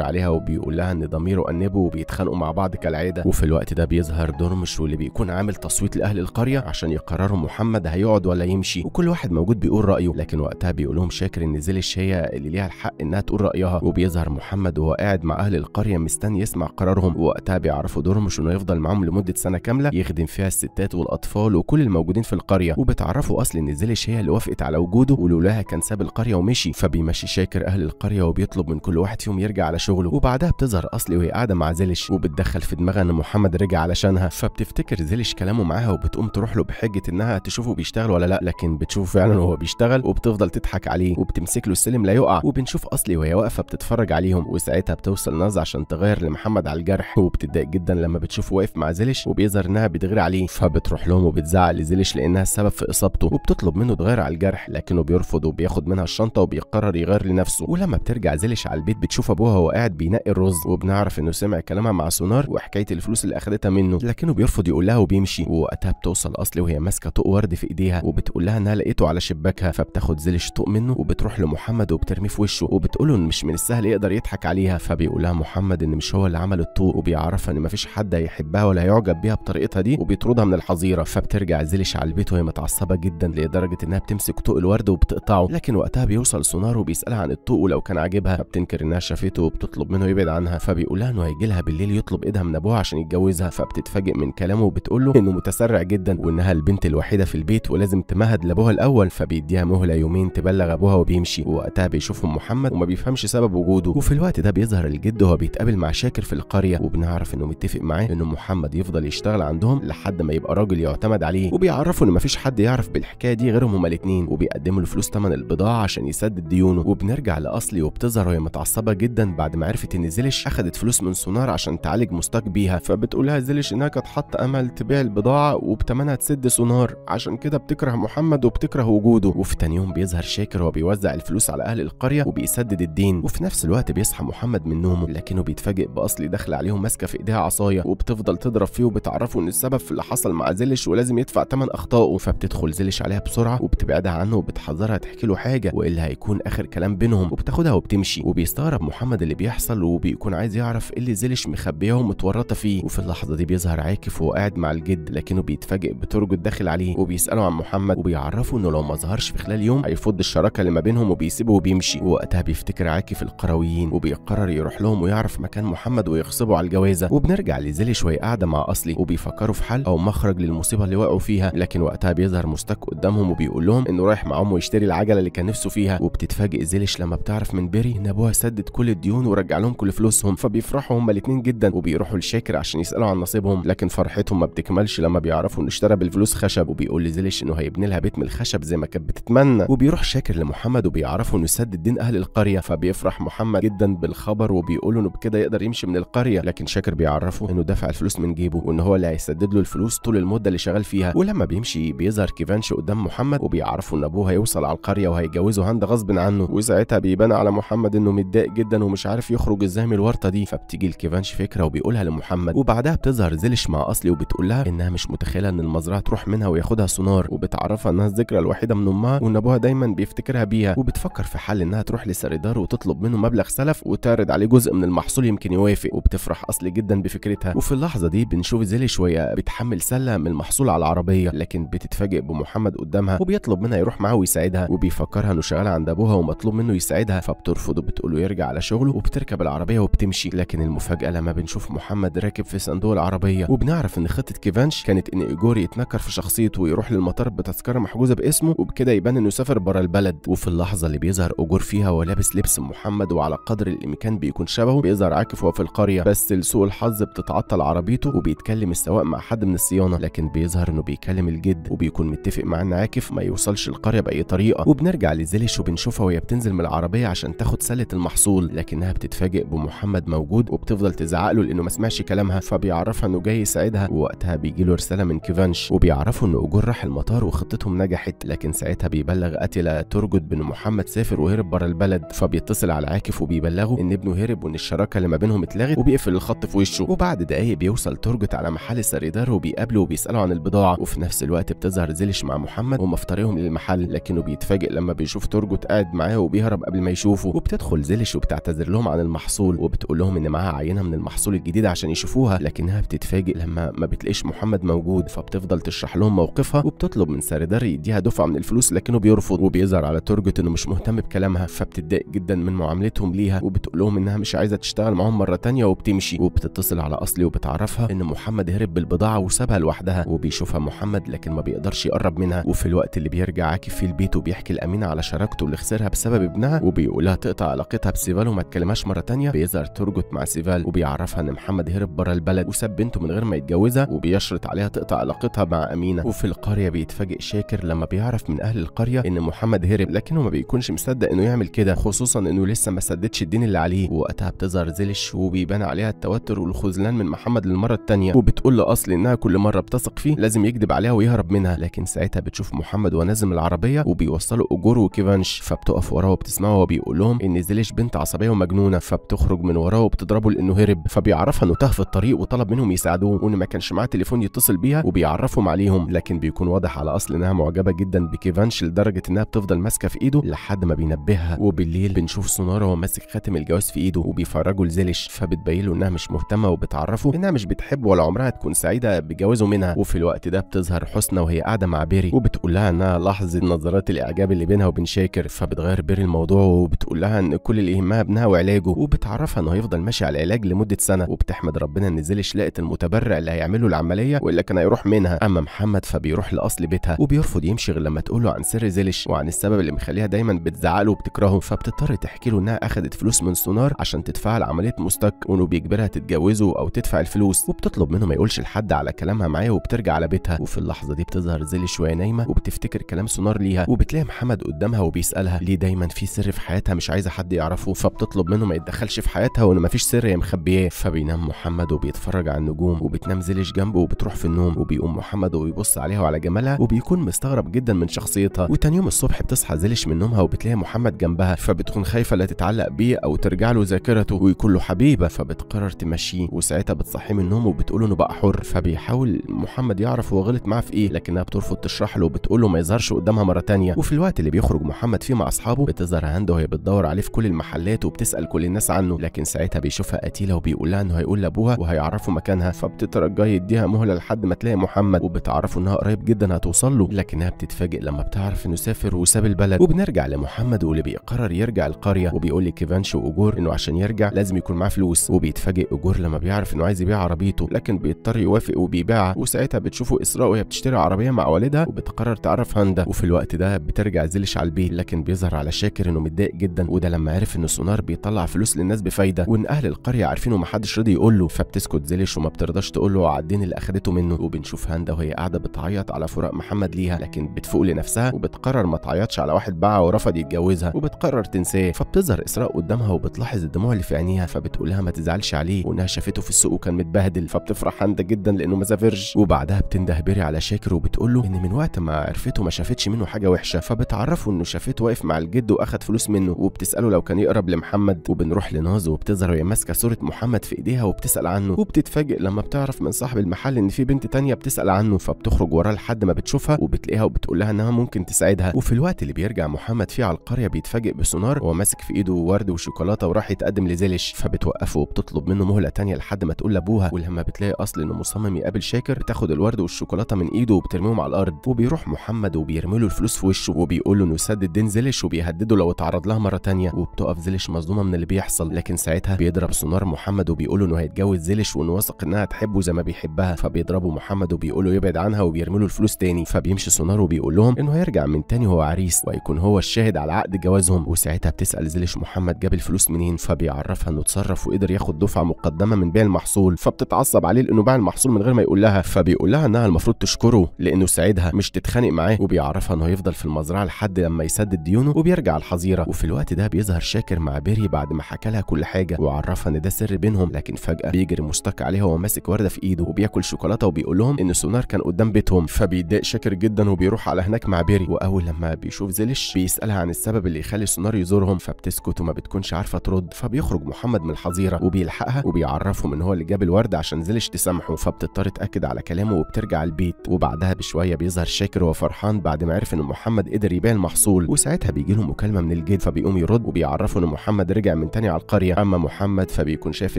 عليها وبيقول لها ان ضميره أنبه وبيتخانقوا مع بعض كالعادة وفي الوقت ده بيظهر دورمش واللي بيكون عامل تصويت لأهل القرية عشان يقرروا محمد هيقعد ولا يمشي وكل واحد موجود بيقول رأيه لكن وقتها بيقول لهم شاكر ان زلش هي اللي ليها الحق انها تقول رأيها وبيظهر محمد وهو قاعد مع أهل القرية مستني يسمع قرارهم ووقتها بيعرفوا دورمش انه يفضل معاهم لمدة سنة كاملة يخدم فيها الستات والأطفال وكل الموجودين في القرية وبتعرفوا أصل ان زلش هي اللي وافقت على وجوده ولولاها كان ساب القرية ومشي فبيمشي شاكر أهل القريه وبيطلب من كل واحد فيهم يرجع على شغله وبعدها بتظهر اصلي وهي قاعده مع زلش وبتدخل في دماغها ان محمد رجع علشانها فبتفتكر زلش كلامه معاها وبتقوم تروح له بحجه انها تشوفه بيشتغل ولا لا لكن بتشوفه فعلا وهو بيشتغل وبتفضل تضحك عليه وبتمسك له السلم لا يقع وبنشوف اصلي وهي واقفه بتتفرج عليهم وساعتها بتوصل ناز عشان تغير لمحمد على الجرح وبتضايق جدا لما بتشوفه واقف مع زلش وبيظهر انها بتغير عليه فبتروح لهم وبتزعق لزلش لانها السبب في اصابته وبتطلب منه تغير على الجرح لكنه بيرفض وبياخد منها الشنطه وبيقرر يغير لنفسه ولما بترجع زلش على البيت بتشوف ابوها وهو قاعد بينقي الرز وبنعرف انه سمع كلامها مع سونار وحكايه الفلوس اللي اخدتها منه لكنه بيرفض يقول لها وبيمشي ووقتها بتوصل اصلي وهي ماسكه طوق ورد في ايديها وبتقول لها انها لقيته على شباكها فبتاخد زلش طوق منه وبتروح لمحمد وبترميه في وشه وبتقول له ان مش من السهل يقدر يضحك عليها فبيقول لها محمد ان مش هو اللي عمل الطوق وبيعرفها ان مفيش حد هيحبها ولا هيعجب بيها بطريقتها دي وبيطردها من الحظيره فبترجع زلش على البيت وهي متعصبه جدا لدرجه انها بتمسك طوق الورد وبتقطعه لكن وقتها بيوصل سونار وبيسالها عن الطوق ولو كان عاجبها فبتنكر انها شافته وبتطلب منه يبعد عنها فبيقولها انه هيجي لها بالليل يطلب ايدها من ابوها عشان يتجوزها فبتتفاجئ من كلامه وبتقول له انه متسرع جدا وانها البنت الوحيده في البيت ولازم تمهد لابوها الاول فبيديها مهله يومين تبلغ ابوها وبيمشي ووقتها بيشوفهم محمد وما بيفهمش سبب وجوده وفي الوقت ده بيظهر الجد وهو بيتقابل مع شاكر في القريه وبنعرف انه متفق معاه ان محمد يفضل يشتغل عندهم لحد ما يبقى راجل يعتمد عليه وبيعرفه ان مفيش حد يعرف بالحكايه دي غيرهم هما الاثنين وبيقدموا له فلوس ثمن البضاعه عشان يسدد ديونه وبنرجع الاصلي وبتظهر وهي متعصبه جدا بعد ما عرفت ان زيلش اخذت فلوس من سونار عشان تعالج مستاك بيها فبتقولها زيلش انها كانت حاطه امل تبيع البضاعه وبتمنها تسد سونار عشان كده بتكره محمد وبتكره وجوده وفي تاني يوم بيظهر شاكر وهو بيوزع الفلوس على اهل القريه وبيسدد الدين وفي نفس الوقت بيصحى محمد من نومه لكنه بيتفاجئ باصلي داخله عليهم ماسكه في ايديها عصايه وبتفضل تضرب فيه وبتعرفه ان السبب في اللي حصل مع زيلش ولازم يدفع ثمن اخطائه فبتدخل زيلش عليها بسرعه وبتبعدها عنه وبتحذرها تحكي له حاجه والا هيكون اخر كلام بينهم وبتاخدها وبتمشي وبيستغرب محمد اللي بيحصل وبيكون عايز يعرف إيه اللي زلش مخبيه ومتورطه فيه وفي اللحظه دي بيظهر عاكف وهو قاعد مع الجد لكنه بيتفاجئ بترجت داخل عليه وبيساله عن محمد وبيعرفه انه لو ما ظهرش في خلال يوم هيفض الشراكه اللي ما بينهم وبيسيبه وبيمشي ووقتها بيفتكر عاكف القرويين وبيقرر يروح لهم ويعرف مكان محمد ويغصبه على الجوازه وبنرجع لزلش وهي قاعده مع اصلي وبيفكروا في حل او مخرج للمصيبه اللي وقعوا فيها لكن وقتها بيظهر مستك قدامهم وبيقول لهم انه رايح امه يشتري العجله اللي كان نفسه فيها وبتتفاجئ زلش لما تعرف من بيري ان ابوها سدد كل الديون ورجع لهم كل فلوسهم فبيفرحوا هما الاثنين جدا وبيروحوا لشاكر عشان يسالوا عن نصيبهم لكن فرحتهم ما بتكملش لما بيعرفوا انه اشترى بالفلوس خشب وبيقول لزلش انه هيبني لها بيت من الخشب زي ما كانت بتتمنى وبيروح شاكر لمحمد وبيعرفوا انه سدد دين اهل القريه فبيفرح محمد جدا بالخبر وبيقول انه بكده يقدر يمشي من القريه لكن شاكر بيعرفه انه دفع الفلوس من جيبه وان هو اللي هيسدد له الفلوس طول المده اللي شغال فيها ولما بيمشي بيظهر كيفانش قدام محمد وبيعرفوا ان ابوه هيوصل على القريه وهيجوزه هند غصب عنه وساعتها بان على محمد انه متضايق جدا ومش عارف يخرج ازاي من الورطه دي فبتيجي الكيفانش فكره وبيقولها لمحمد وبعدها بتظهر زلش مع اصلي وبتقول لها انها مش متخيله ان المزرعه تروح منها وياخدها سونار وبتعرفها انها الذكرى الوحيده من امها وان ابوها دايما بيفتكرها بيها وبتفكر في حل انها تروح لسريدار وتطلب منه مبلغ سلف وتعرض عليه جزء من المحصول يمكن يوافق وبتفرح اصلي جدا بفكرتها وفي اللحظه دي بنشوف زيلي شويه بتحمل سله من المحصول على العربيه لكن بتتفاجئ بمحمد قدامها وبيطلب منها يروح معاه ويساعدها وبيفكرها انه شغال عند ابوها ومطلوب منه يساعدها يساعدها فبترفض وبتقوله يرجع على شغله وبتركب العربيه وبتمشي لكن المفاجاه لما بنشوف محمد راكب في صندوق العربيه وبنعرف ان خطه كيفانش كانت ان ايجور يتنكر في شخصيته ويروح للمطار بتذكره محجوزه باسمه وبكده يبان انه سافر بره البلد وفي اللحظه اللي بيظهر ايجور فيها ولابس لبس محمد وعلى قدر الامكان بيكون شبهه بيظهر عاكف وهو في القريه بس لسوء الحظ بتتعطل عربيته وبيتكلم السواق مع حد من الصيانه لكن بيظهر انه بيكلم الجد وبيكون متفق مع ان عاكف ما يوصلش القريه باي طريقه وبنرجع لزلش وبنشوفها وهي بتنزل من العربيه العربية عشان تاخد سلة المحصول لكنها بتتفاجئ بمحمد موجود وبتفضل تزعق له لأنه ما سمعش كلامها فبيعرفها إنه جاي يساعدها ووقتها بيجي له رسالة من كيفانش وبيعرفوا إن أجور راح المطار وخطتهم نجحت لكن ساعتها بيبلغ اتيلا ترجد بإن محمد سافر وهرب بره البلد فبيتصل على عاكف وبيبلغه إن ابنه هرب وإن الشراكة اللي ما بينهم اتلغت وبيقفل الخط في وشه وبعد دقايق بيوصل ترجد على محل سريدار وبيقابله وبيسأله عن البضاعة وفي نفس الوقت بتظهر زلش مع محمد ومفطريهم للمحل لكنه بيتفاجئ لما بيشوف ترجد قاعد معاه وبيهرب قبل قبل ما يشوفوا وبتدخل زلش وبتعتذر لهم عن المحصول وبتقول لهم ان معاها عينه من المحصول الجديد عشان يشوفوها لكنها بتتفاجئ لما ما بتلاقيش محمد موجود فبتفضل تشرح لهم موقفها وبتطلب من ساردار يديها دفعه من الفلوس لكنه بيرفض وبيظهر على تورجت انه مش مهتم بكلامها فبتتضايق جدا من معاملتهم ليها وبتقول لهم انها مش عايزه تشتغل معاهم مره تانية وبتمشي وبتتصل على اصلي وبتعرفها ان محمد هرب بالبضاعه وسابها لوحدها وبيشوفها محمد لكن ما بيقدرش يقرب منها وفي الوقت اللي بيرجع عاكف فيه البيت وبيحكي الامين على شراكته اللي خسرها بسبب ابنها وبيقولها تقطع علاقتها بسيفال وما تكلمهاش مرة تانية بيظهر ترجت مع سيفال وبيعرفها إن محمد هرب بره البلد وساب بنته من غير ما يتجوزها وبيشرط عليها تقطع علاقتها مع أمينة وفي القرية بيتفاجئ شاكر لما بيعرف من أهل القرية إن محمد هرب لكنه ما بيكونش مصدق إنه يعمل كده خصوصا إنه لسه ما سددش الدين اللي عليه ووقتها بتظهر زلش وبيبان عليها التوتر والخذلان من محمد للمرة التانية وبتقول له أصل إنها كل مرة بتثق فيه لازم يكذب عليها ويهرب منها لكن ساعتها بتشوف محمد ونازم العربية وبيوصلوا أجور وكيفانش فبتقف وراه وبتسمعه هو بيقول لهم ان زليش بنت عصبيه ومجنونه فبتخرج من وراه وبتضربه لانه هرب فبيعرفها انه تاه في الطريق وطلب منهم يساعدوه وان ما كانش معاه تليفون يتصل بيها وبيعرفهم عليهم لكن بيكون واضح على اصل انها معجبه جدا بكيفانش لدرجه انها بتفضل ماسكه في ايده لحد ما بينبهها وبالليل بنشوف سونارا وهو ماسك خاتم الجواز في ايده وبيفرجه لزليش فبتبين له انها مش مهتمه وبتعرفه انها مش بتحبه ولا عمرها تكون سعيده بجوازه منها وفي الوقت ده بتظهر حسنى وهي قاعده مع بيري وبتقول لها انها لاحظت نظرات الاعجاب اللي بينها وبين شاكر فبتغير بيري الموضوع وبتقول لها ان كل اللي يهمها ابنها وعلاجه وبتعرفها انه هيفضل ماشي على العلاج لمده سنه وبتحمد ربنا ان زلش لقت المتبرع اللي هيعمله العمليه والا كان هيروح منها اما محمد فبيروح لاصل بيتها وبيرفض يمشي غير لما تقول له عن سر زلش وعن السبب اللي مخليها دايما بتزعله وبتكرهه فبتضطر تحكي له انها اخذت فلوس من سونار عشان تدفع عمليه مستك وانه بيجبرها تتجوزه او تدفع الفلوس وبتطلب منه ما يقولش لحد على كلامها معاه وبترجع على بيتها وفي اللحظه دي بتظهر زلش وهي نايمه وبتفتكر كلام سونار ليها وبتلاقي محمد قدامها وبيسالها ليه دايما في سر في حياتها مش عايزه حد يعرفه فبتطلب منه ما يتدخلش في حياتها وان مفيش سر هي مخبياه فبينام محمد وبيتفرج على النجوم وبتنام زلش جنبه وبتروح في النوم وبيقوم محمد وبيبص عليها وعلى جمالها وبيكون مستغرب جدا من شخصيتها وتاني يوم الصبح بتصحى زلش من نومها وبتلاقي محمد جنبها فبتكون خايفه لا تتعلق بيه او ترجع له ذاكرته ويكون له حبيبه فبتقرر تمشيه وساعتها بتصحيه من النوم وبتقول انه بقى حر فبيحاول محمد يعرف هو غلط معاه في ايه لكنها بترفض تشرح له وبتقول له ما يظهرش قدامها مره تانية وفي الوقت اللي بيخرج محمد فيه مع اصحابه بتظهر هند عنده وهي بتدور عليه في كل المحلات وبتسال كل الناس عنه لكن ساعتها بيشوفها قتيله وبيقول لها انه هيقول لابوها وهيعرفوا مكانها فبتترجى يديها مهله لحد ما تلاقي محمد وبتعرفه انها قريب جدا هتوصل له لكنها بتتفاجئ لما بتعرف انه سافر وساب البلد وبنرجع لمحمد واللي بيقرر يرجع القريه وبيقول لكيفانش واجور انه عشان يرجع لازم يكون معاه فلوس وبيتفاجئ اجور لما بيعرف انه عايز يبيع عربيته لكن بيضطر يوافق وبيبيعها وساعتها بتشوفه اسراء وهي بتشتري عربيه مع والدها وبتقرر تعرف هاندا وفي الوقت ده بترجع زلش على البيت لكن بيظهر على شاكر انه متضايق جدا وده لما عرف ان سونار بيطلع فلوس للناس بفايده وان اهل القريه عارفينه ومحدش رضي يقول له فبتسكت زلش وما بترضاش تقول له عدين اللي اخدته منه وبنشوف هاندا وهي قاعده بتعيط على فراق محمد ليها لكن بتفوق لنفسها وبتقرر ما تعيطش على واحد باعها ورفض يتجوزها وبتقرر تنساه فبتظهر اسراء قدامها وبتلاحظ الدموع اللي في عينيها فبتقولها ما تزعلش عليه وانها شافته في السوق وكان متبهدل فبتفرح هاندا جدا لانه ما سافرش وبعدها بتنده بيري على شاكر وبتقول له ان من وقت ما عرفته ما شافتش منه حاجه وحشه فبتعرفه انه شافته واقف مع الجد واخد فلوس منه وبتساله لو كان يقرب لمحمد وبنروح لناز وبتظهر وهي ماسكه صوره محمد في ايديها وبتسال عنه وبتتفاجئ لما بتعرف من صاحب المحل ان في بنت تانية بتسال عنه فبتخرج وراه لحد ما بتشوفها وبتلاقيها وبتقول لها انها ممكن تساعدها وفي الوقت اللي بيرجع محمد فيه على القريه بيتفاجئ بسونار وهو ماسك في ايده ورد وشوكولاته وراح يتقدم لزلش فبتوقفه وبتطلب منه مهله تانية لحد ما تقول لابوها ولما بتلاقي اصل انه مصمم يقابل شاكر بتاخد الورد والشوكولاته من ايده وبترميهم على الارض وبيروح محمد وبيرمي له الفلوس في وشه وبيقول له انه يسدد دين زلش وبيهدده لو اتعرض بيتعرض لها مرة تانية وبتقف زلش مصدومة من اللي بيحصل لكن ساعتها بيضرب سونار محمد وبيقول له انه هيتجوز زلش وانه واثق انها تحبه زي ما بيحبها فبيضربه محمد وبيقول له يبعد عنها وبيرمي له الفلوس تاني فبيمشي سونار وبيقول لهم انه هيرجع من تاني وهو عريس وهيكون هو الشاهد على عقد جوازهم وساعتها بتسأل زلش محمد جاب الفلوس منين فبيعرفها انه اتصرف وقدر ياخد دفعة مقدمة من بيع المحصول فبتتعصب عليه لانه باع المحصول من غير ما يقول لها فبيقول لها انها المفروض تشكره لانه ساعدها مش تتخانق معاه وبيعرفها انه هيفضل في المزرعة لحد لما يسدد ديونه وبيرجع الحظيرة الصغيرة وفي الوقت ده بيظهر شاكر مع بيري بعد ما حكى لها كل حاجة وعرفها إن ده سر بينهم لكن فجأة بيجري مشتاق عليها وهو ماسك وردة في إيده وبياكل شوكولاتة وبيقول لهم إن سونار كان قدام بيتهم فبيتضايق شاكر جدا وبيروح على هناك مع بيري وأول لما بيشوف زلش بيسألها عن السبب اللي يخلي سونار يزورهم فبتسكت وما بتكونش عارفة ترد فبيخرج محمد من الحظيرة وبيلحقها وبيعرفهم إن هو اللي جاب الورد عشان زلش تسامحه فبتضطر تأكد على كلامه وبترجع البيت وبعدها بشوية بيظهر شاكر وهو فرحان بعد ما عرف إن محمد قدر يبيع المحصول وساعتها بيجي لهم مكالمة من الجيش الجيد فبيقوم يرد وبيعرفه ان محمد رجع من تاني على القريه اما محمد فبيكون شايف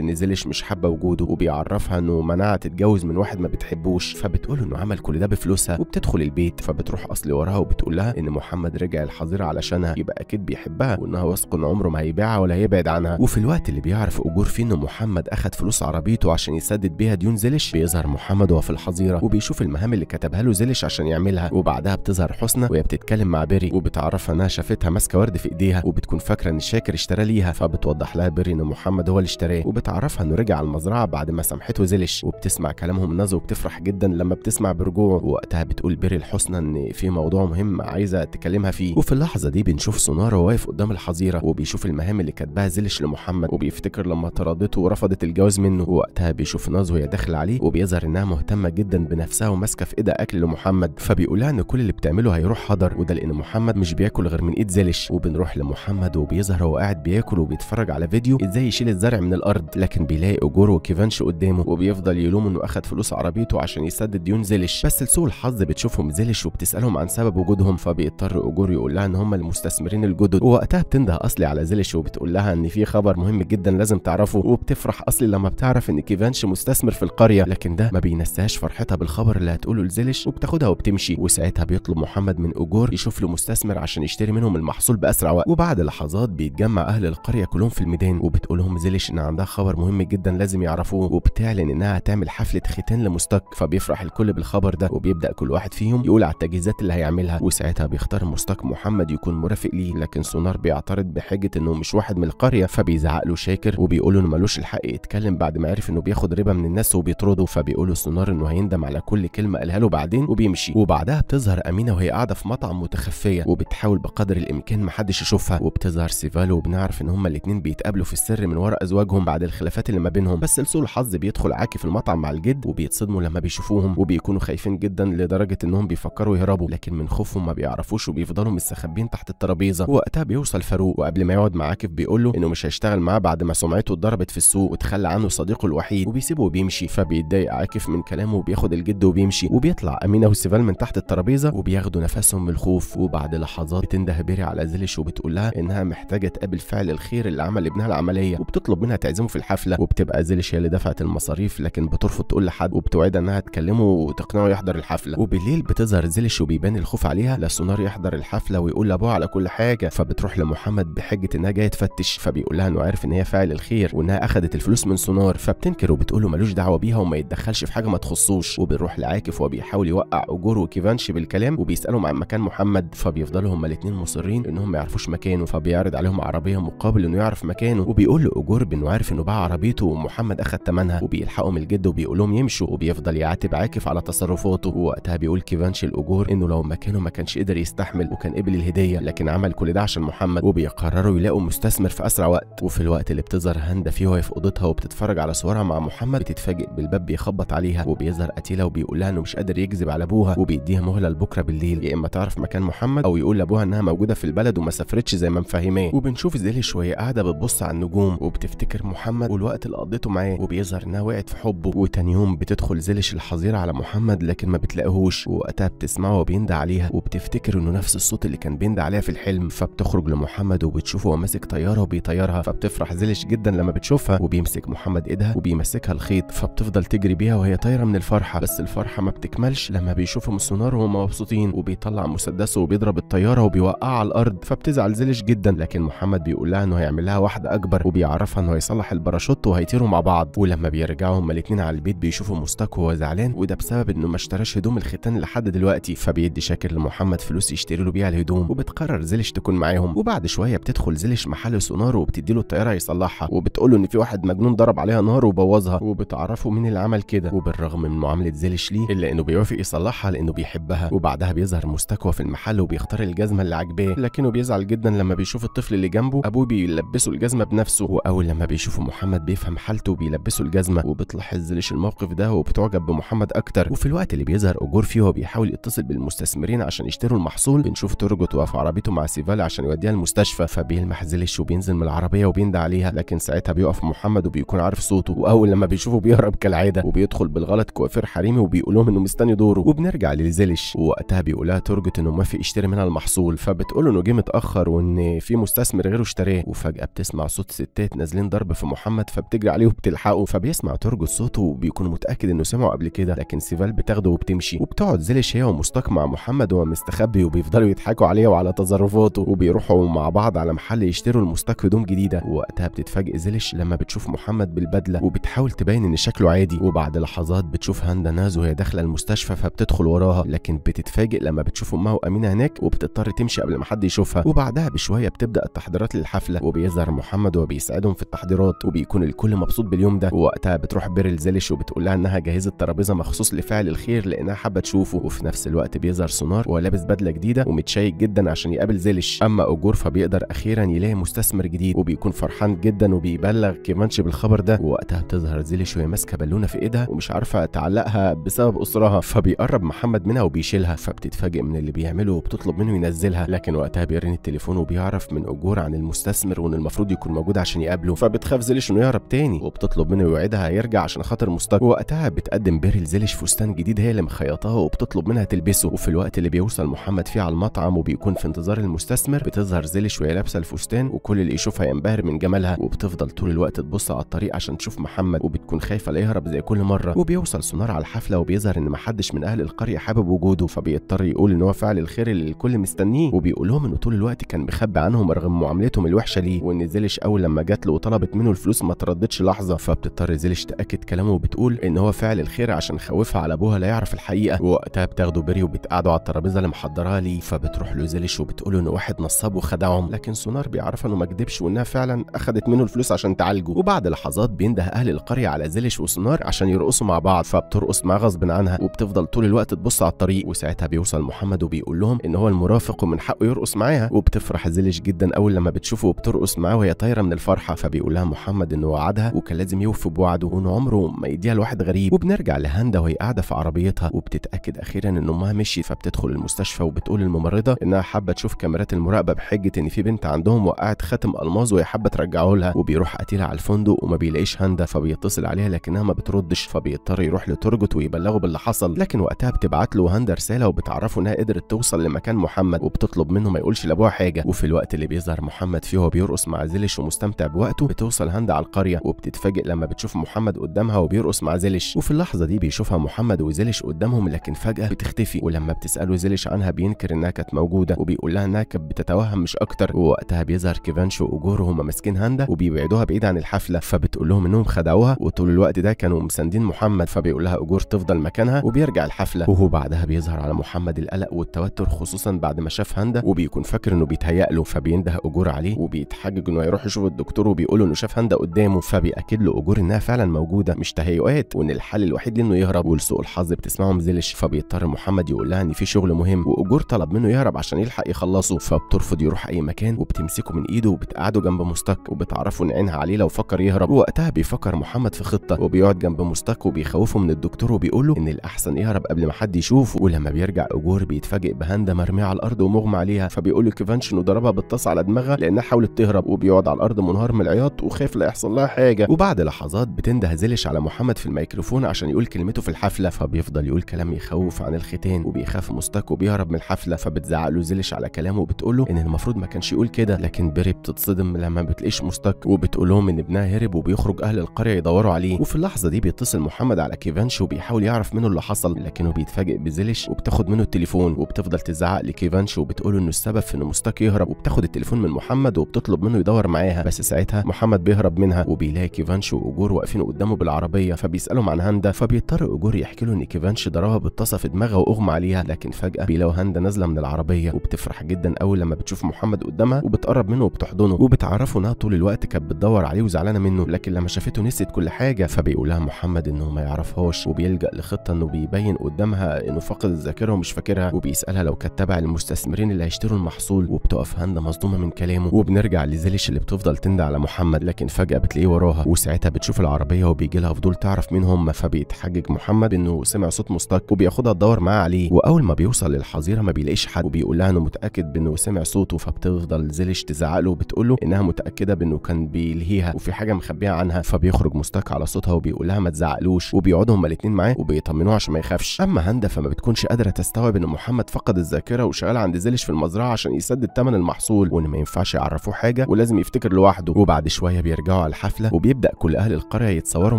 ان زلش مش حابه وجوده وبيعرفها انه منعها تتجوز من واحد ما بتحبوش فبتقول انه عمل كل ده بفلوسها وبتدخل البيت فبتروح اصل وراها وبتقول لها ان محمد رجع الحظيره علشانها يبقى اكيد بيحبها وانها واثقه ان عمره ما هيبيعها ولا هيبعد عنها وفي الوقت اللي بيعرف اجور فيه ان محمد اخد فلوس عربيته عشان يسدد بيها ديون زلش بيظهر محمد وهو في الحظيره وبيشوف المهام اللي كتبها له زلش عشان يعملها وبعدها بتظهر حسنى وهي بتتكلم مع بيري وبتعرفها انها شافتها ماسكه ورد في ايديها وبتكون فاكره ان شاكر اشترى ليها فبتوضح لها بيري ان محمد هو اللي اشتراه وبتعرفها انه رجع المزرعه بعد ما سامحته زلش وبتسمع كلامهم نازو وبتفرح جدا لما بتسمع برجوعه ووقتها بتقول بيري لحسنى ان في موضوع مهم عايزه تكلمها فيه وفي اللحظه دي بنشوف سونارا واقف قدام الحظيره وبيشوف المهام اللي كاتباها زلش لمحمد وبيفتكر لما طردته ورفضت الجواز منه ووقتها بيشوف نازو هي داخله عليه وبيظهر انها مهتمه جدا بنفسها وماسكه في ايدها اكل لمحمد فبيقولها ان كل اللي بتعمله هيروح حضر وده لان محمد مش بياكل غير من ايد زلش وبنروح بيروح لمحمد وبيظهر وهو قاعد بياكل وبيتفرج على فيديو ازاي يشيل الزرع من الارض لكن بيلاقي اجور وكيفانش قدامه وبيفضل يلوم انه اخد فلوس عربيته عشان يسدد ديون زلش بس لسوء الحظ بتشوفهم زلش وبتسالهم عن سبب وجودهم فبيضطر اجور يقول لها ان هم المستثمرين الجدد ووقتها بتنده اصلي على زلش وبتقول لها ان في خبر مهم جدا لازم تعرفه وبتفرح اصلي لما بتعرف ان كيفانش مستثمر في القريه لكن ده ما بينساش فرحتها بالخبر اللي هتقوله لزلش وبتاخدها وبتمشي وساعتها بيطلب محمد من اجور يشوف له مستثمر عشان يشتري منهم المحصول باسرع وقت الهواء وبعد لحظات بيتجمع اهل القريه كلهم في الميدان وبتقولهم زيليش ان عندها خبر مهم جدا لازم يعرفوه وبتعلن انها هتعمل حفله ختان لمستك فبيفرح الكل بالخبر ده وبيبدا كل واحد فيهم يقول على التجهيزات اللي هيعملها وساعتها بيختار مستك محمد يكون مرافق ليه لكن سونار بيعترض بحجه انه مش واحد من القريه فبيزعق له شاكر وبيقول له انه ملوش الحق يتكلم بعد ما عرف انه بياخد ربا من الناس وبيطرده فبيقول له سونار انه هيندم على كل كلمه قالها له بعدين وبيمشي وبعدها بتظهر امينه وهي قاعده في مطعم متخفيه وبتحاول بقدر الامكان محدش بشوفها وبتظهر سيفالو وبنعرف ان هما الاتنين بيتقابلوا في السر من وراء ازواجهم بعد الخلافات اللي ما بينهم بس لسوء الحظ بيدخل عاكي في المطعم مع الجد وبيتصدموا لما بيشوفوهم وبيكونوا خايفين جدا لدرجه انهم بيفكروا يهربوا لكن من خوفهم ما بيعرفوش وبيفضلوا مستخبين تحت الترابيزه ووقتها بيوصل فاروق وقبل ما يقعد مع عاكف بيقول له انه مش هيشتغل معاه بعد ما سمعته اتضربت في السوق وتخلى عنه صديقه الوحيد وبيسيبه وبيمشي فبيتضايق عاكف من كلامه وبياخد الجد وبيمشي وبيطلع امينه وسيفال من تحت الترابيزه وبياخدوا نفسهم من الخوف وبعد لحظات بتنده بيري على زلش وبتقول بتقول لها انها محتاجه تقابل فعل الخير اللي عمل ابنها العمليه وبتطلب منها تعزمه في الحفله وبتبقى زلش هي اللي دفعت المصاريف لكن بترفض تقول لحد وبتوعدها انها تكلمه وتقنعه يحضر الحفله وبالليل بتظهر زلش وبيبان الخوف عليها لسونار يحضر الحفله ويقول لابوها على كل حاجه فبتروح لمحمد بحجه انها جايه تفتش فبيقول لها انه عارف ان هي فاعل الخير وانها اخذت الفلوس من سونار فبتنكر وبتقول له ملوش دعوه بيها وما يتدخلش في حاجه ما تخصوش وبيروح لعاكف وبيحاول يوقع اجور وكيفانش بالكلام وبيسالهم عن مكان محمد فبيفضلوا هما الاثنين مصرين انهم ما يعرفوش مكانه فبيعرض عليهم عربيه مقابل انه يعرف مكانه وبيقول له اجور انه عارف انه باع عربيته ومحمد اخذ ثمنها وبيلحقهم الجد وبيقول لهم يمشوا وبيفضل يعاتب عاكف على تصرفاته ووقتها بيقول كيفانش الاجور انه لو مكانه ما كانش قدر يستحمل وكان قبل الهديه لكن عمل كل ده عشان محمد وبيقرروا يلاقوا مستثمر في اسرع وقت وفي الوقت اللي بتظهر هندة فيه وهي في اوضتها وبتتفرج على صورها مع محمد بتتفاجئ بالباب بيخبط عليها وبيظهر قتيله وبيقول لها انه مش قادر يكذب على ابوها وبيديها مهله لبكره بالليل يا اما تعرف مكان محمد او يقول لابوها انها موجوده في البلد ومسافة بتفرتش زي ما مفهماه وبنشوف زيلي شويه قاعده بتبص على النجوم وبتفتكر محمد والوقت اللي قضيته معاه وبيظهر انها وقعت في حبه وتاني يوم بتدخل زيلش الحظيره على محمد لكن ما بتلاقيهوش ووقتها بتسمعه وبيندى عليها وبتفتكر انه نفس الصوت اللي كان بيندى عليها في الحلم فبتخرج لمحمد وبتشوفه ماسك طياره وبيطيرها فبتفرح زيلش جدا لما بتشوفها وبيمسك محمد ايدها وبيمسكها الخيط فبتفضل تجري بيها وهي طايره من الفرحه بس الفرحه ما بتكملش لما بيشوفهم السونار وهم مبسوطين وبيطلع مسدسه وبيضرب الطياره وبيوقعها على الارض فبتزعل على جدا لكن محمد بيقول لها انه هيعمل لها واحده اكبر وبيعرفها انه هيصلح الباراشوت وهيطيروا مع بعض ولما بيرجعوا هما الاثنين على البيت بيشوفوا مستاك وهو زعلان وده بسبب انه ما اشتراش هدوم الختان لحد دلوقتي فبيدي شاكر لمحمد فلوس يشتري له بيها الهدوم وبتقرر زلش تكون معاهم وبعد شويه بتدخل زلش محل سونار وبتدي له الطياره يصلحها وبتقول له ان في واحد مجنون ضرب عليها نار وبوظها وبتعرفه مين اللي عمل كده وبالرغم من معامله زلش ليه الا انه بيوافق يصلحها لانه بيحبها وبعدها بيظهر مستكوى في المحل وبيختار الجزمه اللي عاجباه لكنه بيزعل جدا لما بيشوف الطفل اللي جنبه ابوه بيلبسه الجزمه بنفسه واول لما بيشوف محمد بيفهم حالته وبيلبسه الجزمه وبتلاحظ ليش الموقف ده وبتعجب بمحمد اكتر وفي الوقت اللي بيظهر اجور فيه وهو بيحاول يتصل بالمستثمرين عشان يشتروا المحصول بنشوف ترجو واقف عربيته مع سيفالي عشان يوديها المستشفى فبيلمح زلش وبينزل من العربيه وبيندى عليها لكن ساعتها بيقف محمد وبيكون عارف صوته واول لما بيشوفه بيهرب كالعاده وبيدخل بالغلط كوافير حريمي وبيقول لهم انه مستني دوره وبنرجع لزلش ووقتها بيقولها ترجت انه في يشتري منها المحصول فبتقول انه جه متاخر اخر وإن في مستثمر غيره اشتراه وفجأة بتسمع صوت ستات نازلين ضرب في محمد فبتجري عليه وبتلحقه فبيسمع ترج صوته وبيكون متأكد إنه سمعه قبل كده لكن سيفال بتاخده وبتمشي وبتقعد زلش هي ومستاك مع محمد وهو مستخبي وبيفضلوا يضحكوا عليه وعلى تصرفاته وبيروحوا مع بعض على محل يشتروا لمشتاق هدوم جديدة ووقتها بتتفاجئ زلش لما بتشوف محمد بالبدلة وبتحاول تبين إن شكله عادي وبعد لحظات بتشوف هاندا ناز وهي داخلة المستشفى فبتدخل وراها لكن بتتفاجئ لما بتشوف أمها وأمينة هناك وبتضطر تمشي قبل ما حد يشوفها وبعد بعدها بشوية بتبدأ التحضيرات للحفلة وبيظهر محمد وبيساعدهم في التحضيرات وبيكون الكل مبسوط باليوم ده ووقتها بتروح بيرل زلش وبتقول لها إنها جهزت ترابيزة مخصوص لفعل الخير لأنها حابة تشوفه وفي نفس الوقت بيظهر سونار وهو لابس بدلة جديدة ومتشيك جدا عشان يقابل زلش أما أوجور فبيقدر أخيرا يلاقي مستثمر جديد وبيكون فرحان جدا وبيبلغ كيمانش بالخبر ده ووقتها بتظهر زلش وهي ماسكة بالونة في إيدها ومش عارفة تعلقها بسبب أسرها فبيقرب محمد منها وبيشيلها فبتتفاجئ من اللي بيعمله وبتطلب منه ينزلها لكن وقتها بيرن التليفون تليفونه وبيعرف من اجور عن المستثمر وان المفروض يكون موجود عشان يقابله فبتخاف زيليش انه يهرب تاني وبتطلب منه يوعدها هيرجع عشان خاطر مستقبل وقتها بتقدم بيرل زلش فستان جديد هي اللي مخيطاه وبتطلب منها تلبسه وفي الوقت اللي بيوصل محمد فيه على المطعم وبيكون في انتظار المستثمر بتظهر زيليش وهي لابسه الفستان وكل اللي يشوفها ينبهر من جمالها وبتفضل طول الوقت تبص على الطريق عشان تشوف محمد وبتكون خايفه لا يهرب زي كل مره وبيوصل سونار على الحفله وبيظهر ان محدش من اهل القريه حابب وجوده فبيضطر يقول ان هو فعل الخير اللي الكل مستنيه وبيقول لهم انه طول الوقت كان مخبي عنهم رغم معاملتهم الوحشه ليه وان زيلش اول لما جات له وطلبت منه الفلوس ما ترددش لحظه فبتضطر زيلش تاكد كلامه وبتقول ان هو فعل الخير عشان خوفها على ابوها لا يعرف الحقيقه ووقتها بتاخده بري وبتقعده على الترابيزه اللي محضرها ليه فبتروح له زيلش وبتقول ان واحد نصاب وخدعهم لكن سونار بيعرفها انه ما كدبش وانها فعلا اخذت منه الفلوس عشان تعالجه وبعد لحظات بينده اهل القريه على زيلش وسونار عشان يرقصوا مع بعض فبترقص معاه غصب عنها وبتفضل طول الوقت تبص على الطريق وساعتها بيوصل محمد وبيقول لهم ان هو المرافق ومن حقه يرقص معاها وبت بتفرح زلش جدا اول لما بتشوفه وبترقص معاه وهي طايره من الفرحه فبيقول لها محمد انه وعدها وكان لازم يوفي بوعده وان عمره ما يديها لواحد غريب وبنرجع لهاندا وهي قاعده في عربيتها وبتتاكد اخيرا ان امها مشيت فبتدخل المستشفى وبتقول للممرضه انها حابه تشوف كاميرات المراقبه بحجه ان في بنت عندهم وقعت خاتم الماظ وهي حابه ترجعه لها وبيروح قاتلها على الفندق وما بيلاقيش هاندا فبيتصل عليها لكنها ما بتردش فبيضطر يروح لترجت ويبلغه باللي حصل لكن وقتها بتبعت له هاندا رساله وبتعرفه انها قدرت توصل لمكان محمد وبتطلب منه ما يقولش لابوها حاجه وفي الوقت اللي بيظهر محمد فيه وهو بيرقص مع زلش ومستمتع بوقته بتوصل هند على القريه وبتتفاجئ لما بتشوف محمد قدامها وبيرقص مع زلش وفي اللحظه دي بيشوفها محمد وزلش قدامهم لكن فجاه بتختفي ولما بتساله زلش عنها بينكر انها كانت موجوده وبيقول لها انها كانت بتتوهم مش اكتر ووقتها بيظهر كيفانش واجور وهما ماسكين هاندا وبيبعدوها بعيد عن الحفله فبتقول لهم انهم خدعوها وطول الوقت ده كانوا مساندين محمد فبيقول لها اجور تفضل مكانها وبيرجع الحفله وهو بعدها بيظهر على محمد القلق والتوتر خصوصا بعد ما شاف هندا وبيكون فاكر انه له فبينده اجور عليه وبيتحجج انه هيروح يشوف الدكتور وبيقول انه شاف هنده قدامه فبياكد له اجور انها فعلا موجوده مش تهيؤات وان الحل الوحيد لانه يهرب ولسوء الحظ بتسمعه مزلش فبيضطر محمد يقول لها ان في شغل مهم واجور طلب منه يهرب عشان يلحق يخلصه فبترفض يروح اي مكان وبتمسكه من ايده وبتقعده جنب مستك وبتعرفه ان عينها عليه لو فكر يهرب ووقتها بيفكر محمد في خطه وبيقعد جنب مستك وبيخوفه من الدكتور وبيقول له ان الاحسن يهرب قبل ما حد يشوفه ولما بيرجع اجور بيتفاجئ بهنده مرميه على الارض ومغمى عليها فبيقول له كيفان المنشن وضربها بالطاس على دماغها لانها حاولت تهرب وبيقعد على الارض منهار من العياط وخايف لا يحصل لها حاجه وبعد لحظات بتنده زلش على محمد في الميكروفون عشان يقول كلمته في الحفله فبيفضل يقول كلام يخوف عن الختان وبيخاف مستك وبيهرب من الحفله فبتزعق له زلش على كلامه وبتقول له ان المفروض ما كانش يقول كده لكن بيري بتتصدم لما بتلاقيش مستك وبتقول لهم ان ابنها هرب وبيخرج اهل القريه يدوروا عليه وفي اللحظه دي بيتصل محمد على كيفانش وبيحاول يعرف منه اللي حصل لكنه بيتفاجئ بزلش وبتاخد منه التليفون وبتفضل تزعق لكيفانش وبتقول انه السبب في ان مراتك يهرب وبتاخد التليفون من محمد وبتطلب منه يدور معاها بس ساعتها محمد بيهرب منها وبيلاقي كيفانش واجور واقفين قدامه بالعربيه فبيسالهم عن هاندا فبيضطر اجور يحكي له ان كيفانش ضربها بالطاسه في دماغها واغمى عليها لكن فجاه بيلاقوا هاندا نازله من العربيه وبتفرح جدا قوي لما بتشوف محمد قدامها وبتقرب منه وبتحضنه وبتعرفه انها طول الوقت كانت بتدور عليه وزعلانه منه لكن لما شافته نسيت كل حاجه فبيقول لها محمد انه ما يعرفهاش وبيلجا لخطه انه بيبين قدامها انه فاقد الذاكره ومش فاكرها وبيسالها لو كانت تبع المستثمرين اللي هيشتروا المحصول وبتقف هاندا مصدومه من كلامه وبنرجع لزلش اللي بتفضل تندى على محمد لكن فجاه بتلاقيه وراها وساعتها بتشوف العربيه وبيجي لها فضول تعرف مين هم فبيتحجج محمد انه سمع صوت مستك وبياخدها تدور معاه عليه واول ما بيوصل للحظيره ما بيلاقيش حد وبيقول لها انه متاكد بانه سمع صوته فبتفضل زلش تزعق له وبتقول له انها متاكده بانه كان بيلهيها وفي حاجه مخبيه عنها فبيخرج مستك على صوتها وبيقول لها ما تزعقلوش وبيقعدوا هما الاثنين معاه وبيطمنوه عشان ما يخافش اما هاندا فما بتكونش قادره تستوعب ان محمد فقد الذاكره وشغال عند زيليش في المزرعه عشان يسدد بالثمن المحصول وان ما ينفعش يعرفوه حاجه ولازم يفتكر لوحده وبعد شويه بيرجعوا على الحفله وبيبدا كل اهل القريه يتصوروا